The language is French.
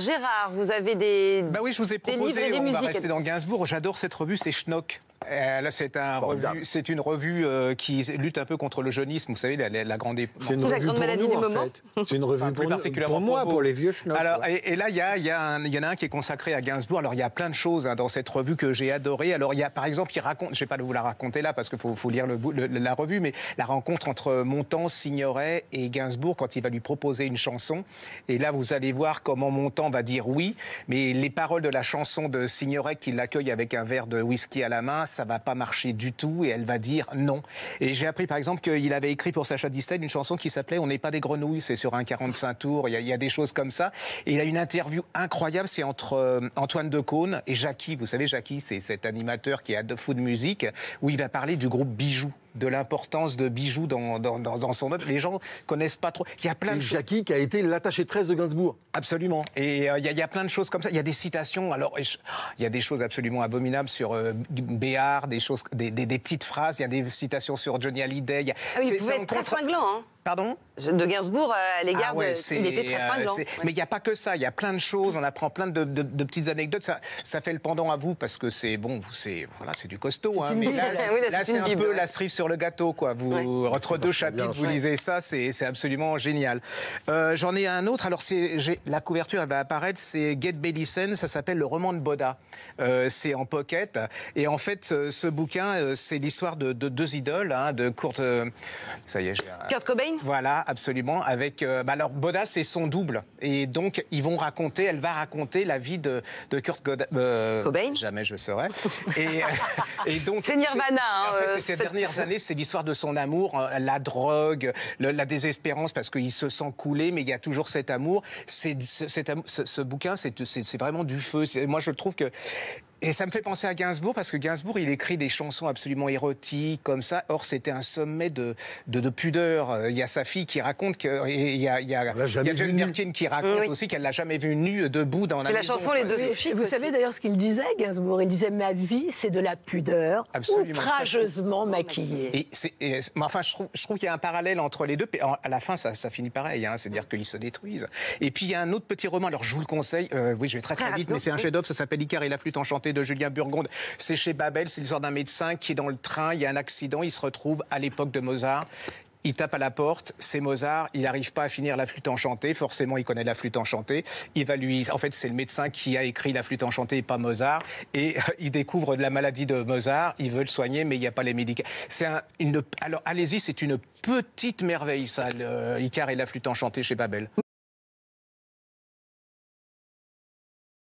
Gérard, vous avez des. Bah oui, je vous ai proposé, on va rester dans Gainsbourg. J'adore cette revue, c'est Schnock. Euh, là, c'est un une revue euh, qui lutte un peu contre le jeunisme. Vous savez, la, grande, c'est une, pour C'est une revue pour, pour moi, pour, les vieux Alors, et, là, il y, y en a un qui est consacré à Gainsbourg. Alors, il y a plein de choses hein, dans cette revue que j'ai adoré. Alors, il y a, par exemple, il raconte, je ne vais pas vous la raconter là parce qu'il faut, faut, lire le, la revue, mais la rencontre entre Montand, Signoret et Gainsbourg quand il va lui proposer une chanson. Et là, vous allez voir comment Montand va dire oui, mais les paroles de la chanson de Signoret qui l'accueille avec un verre de whisky à la main ah, ça va pas marcher du tout et elle va dire non. Et j'ai appris par exemple qu'il avait écrit pour Sacha Distel une chanson qui s'appelait On n'est pas des grenouilles, c'est sur un 45 tours, il y, a, des choses comme ça. Et il a une interview incroyable, c'est entre euh, Antoine Decaune et Jackie. Vous savez, Jackie, c'est cet animateur qui a de fou de musique, où il va parler du groupe Bijoux de l'importance de bijoux dans, son œuvre. Les gens connaissent pas trop. Il y a plein et de Jackie qui a été l'attaché presse de Gainsbourg. Absolument. Et euh, il, y a, plein de choses comme ça. Il y a des citations. Alors, il y a des choses absolument abominables sur euh, Béard, des choses, des, petites phrases. Il y a des citations sur Johnny Hallyday. Il, ah pouvait être très hein. Pardon De Gainsbourg euh, à l'égard ah de. Il était très euh, Mais il n'y a pas que ça. Il y a plein de choses. On apprend plein de, petites anecdotes. Ça, ça, fait le pendant à vous parce que c'est bon, c'est voilà, c'est du costaud. Hein, mais là, oui, c'est un peu la cerise sur le gâteau, quoi. Vous entre deux chapitres, vous lisez ça, c'est absolument génial. Euh, j'en ai un autre. Alors la couverture, elle va apparaître. C'est Get Bellissen. Ça s'appelle le roman de Boda. c'est en pocket. Et en fait, ce, bouquin, c'est l'histoire de, deux idoles, hein, de ça y est, Kurt Cobain. Voilà, absolument. Avec euh, bah, alors Bodas c'est son double et donc ils vont raconter, elle va raconter la vie de, Kurt God, euh, Cobain. Jamais je saurais. Et, euh, et donc c'est Nirvana. En hein, ces dernières années, c'est l'histoire de son amour, la drogue, la désespérance parce qu'il se sent coulé, mais il y a toujours cet amour. C'est ce, ce, bouquin, c'est vraiment du feu. Moi, je trouve que et ça me fait penser à Gainsbourg, parce que Gainsbourg, il écrit des chansons absolument érotiques, comme ça. Or, c'était un sommet de, de, pudeur. Euh, il y a sa fille qui raconte que. Il y a, il y a, John Birkin qui raconte aussi qu'elle l'a jamais vue nue debout dans la C'est la chanson Les deux Vous savez d'ailleurs ce qu'il disait, Gainsbourg Il disait Ma vie, c'est de la pudeur, outrageusement maquillée. Et mais enfin, je trouve, je trouve qu'il y a un parallèle entre les deux. À la fin, ça, ça finit pareil, hein. c'est-à-dire qu'ils se détruisent. Et puis, il y a un autre petit roman, alors je vous le conseille, euh, oui, je vais très très ah, vite, mais c'est un chef-d'œuvre, ça s'appelle Icar et la flûte enchantée de Julien Burgonde. C'est chez Babel, c'est l'histoire d'un médecin qui est dans le train, il y a un accident, il se retrouve à l'époque de Mozart. Il tape à la porte, c'est Mozart, il n'arrive pas à finir la flûte enchantée, forcément il connaît la flûte enchantée, il va lui... En fait c'est le médecin qui a écrit la flûte enchantée et pas Mozart, et euh, il découvre de la maladie de Mozart, il veut le soigner mais il n'y a pas les médicaments. C'est une... Alors allez-y, c'est une petite merveille ça, le... Icar et la flûte enchantée chez Babel.